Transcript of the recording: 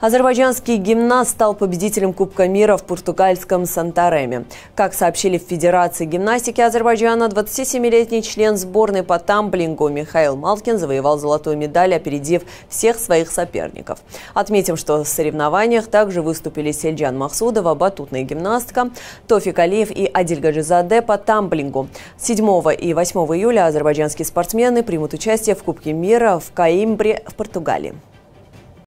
Азербайджанский гимнаст стал победителем Кубка мира в португальском Сантареме. Как сообщили в Федерации гимнастики Азербайджана, 27-летний член сборной по тамблингу Михаил Малкин завоевал золотую медаль, опередив всех своих соперников. Отметим, что в соревнованиях также выступили Сельджан Махсудова, батутная гимнастка, Тофик Алиев и Адиль Гаджизаде по тамблингу. 7 и 8 июля азербайджанские спортсмены примут участие в Кубке мира в Каимбре в Португалии.